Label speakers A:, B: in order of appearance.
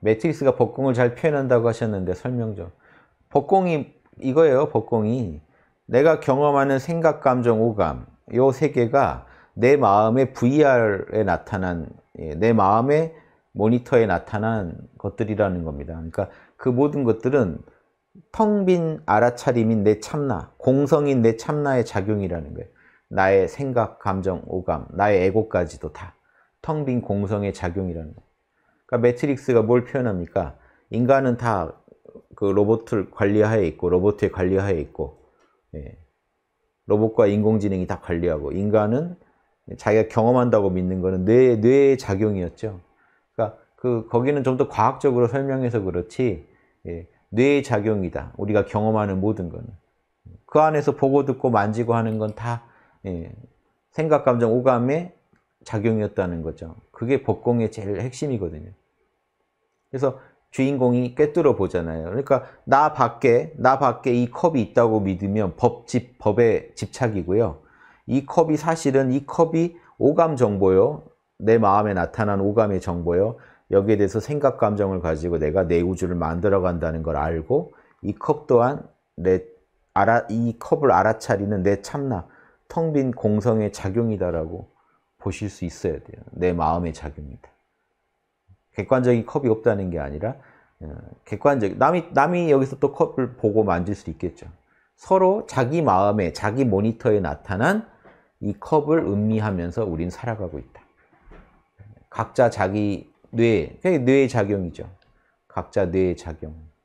A: 매트릭스가 복공을 잘 표현한다고 하셨는데 설명 좀. 복공이 이거예요. 복공이 내가 경험하는 생각, 감정, 오감 요 세 개가 내 마음의 VR에 나타난 예, 내 마음의 모니터에 나타난 것들이라는 겁니다. 그러니까 그 모든 것들은 텅 빈 알아차림인 내 참나, 공성인 내 참나의 작용이라는 거예요. 나의 생각, 감정, 오감, 나의 에고까지도 다 텅 빈 공성의 작용이라는 거예요. 그러니까 매트릭스가 뭘 표현합니까? 인간은 다 그 로봇을 관리하에 있고 로봇의 관리하에 있고 예. 로봇과 인공지능이 다 관리하고 인간은 자기가 경험한다고 믿는 거는 뇌 뇌의 작용이었죠. 그러니까 그 거기는 좀 더 과학적으로 설명해서 그렇지 예. 뇌의 작용이다. 우리가 경험하는 모든 거는 그 안에서 보고 듣고 만지고 하는 건다 예, 생각 감정 오감의 작용이었다는 거죠. 그게 법공의 제일 핵심이거든요. 그래서 주인공이 꿰뚫어 보잖아요. 그러니까 나 밖에 나 밖에 이 컵이 있다고 믿으면 법집 법에 집착이고요. 이 컵이 사실은 이 컵이 오감 정보요. 내 마음에 나타난 오감의 정보요. 여기에 대해서 생각 감정을 가지고 내가 내 우주를 만들어 간다는 걸 알고 이 컵 또한 내 알아 이 컵을 알아차리는 내 참나 텅 빈 공성의 작용이다라고 보실 수 있어야 돼요. 내 마음의 작용이다. 객관적인 컵이 없다는 게 아니라 어, 객관적 남이 남이 여기서 또 컵을 보고 만질 수 있겠죠. 서로 자기 마음에 자기 모니터에 나타난 이 컵을 음미하면서 우린 살아가고 있다. 각자 자기 뇌, 그게 뇌의 작용이죠. 각자 뇌의 작용.